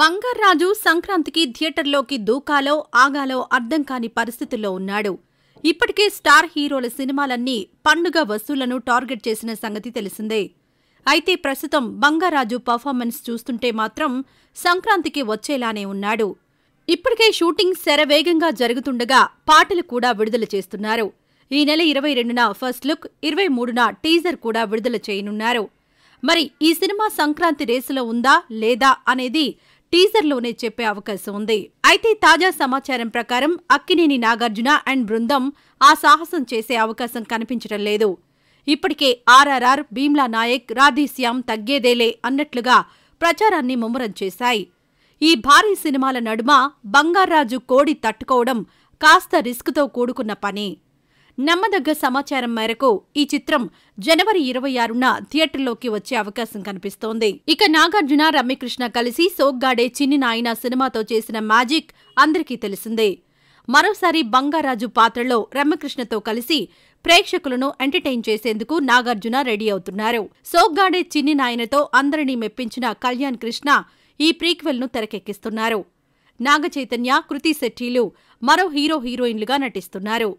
బంగారాజు సంక్రాంతికి థియేటర్లోకి దూకాలో ఆగాలో అర్థం కాని పరిస్థితుల్లో ఉన్నాడు ఇప్పటికే స్టార్ హీరోల సినిమాలన్నీ పండుగ వసూళ్లను టార్గెట్ చేసిన సంగతి తెలిసిందే అయితే ప్రస్తుతం బంగారాజు పర్ఫార్మెన్స్ చూస్తుంటే మాత్రం సంక్రాంతికి వచ్చేలానే ఉన్నాడు ఇప్పటికే షూటింగ్ శరవేగంగా జరుగుతుండగా పాటలు కూడా విడుదల చేస్తున్నారు ఈ నెల ఇరవై రెండున ఫస్ట్ లుక్ ఇరవై మూడున టీజర్ కూడా విడుదల చేయనున్నారు మరి ఈ సినిమా సంక్రాంతి రేసులో ఉందా లేదా అనేది టీజర్లోనే చెప్పే అవకాశం ఉంది అయితే తాజా సమాచారం ప్రకారం అక్కినేని నాగార్జున అండ్ బృందం ఆ సాహసం చేసే అవకాశం కనిపించడం లేదు ఇప్పటికే ఆర్ఆర్ఆర్ భీమ్లా నాయక్ రాధేశ్యామ్ తగ్గేదేలే అన్నట్లుగా ప్రచారాన్ని ముమ్మరం చేశాయి ఈ భారీ సినిమాల నడుమ బంగారాజు కోడి తట్టుకోవడం కాస్త రిస్క్తో కూడుకున్న పని నమ్మదగ్గ సమాచారం మేరకు ఈ చిత్రం జనవరి ఇరవై ఆరున థియేటర్లోకి వచ్చే అవకాశం కనిపిస్తోంది ఇక నాగార్జున రమ్యకృష్ణ కలిసి సోగ్గాడే చిన్ని నాయన సినిమాతో చేసిన మ్యాజిక్ అందరికీ తెలిసిందే మరోసారి బంగారాజు పాత్రలో రమ్యకృష్ణతో కలిసి ప్రేక్షకులను ఎంటర్టైన్ చేసేందుకు నాగార్జున రెడీ అవుతున్నారు సోగ్గాడే చిన్ని నాయనతో అందరినీ మెప్పించిన కళ్యాణ్ కృష్ణ ఈ ప్రీక్వెల్ను తెరకెక్కిస్తున్నారు నాగచైతన్య కృతి శెట్టిలు మరో హీరో హీరోయిన్లుగా నటిస్తున్నారు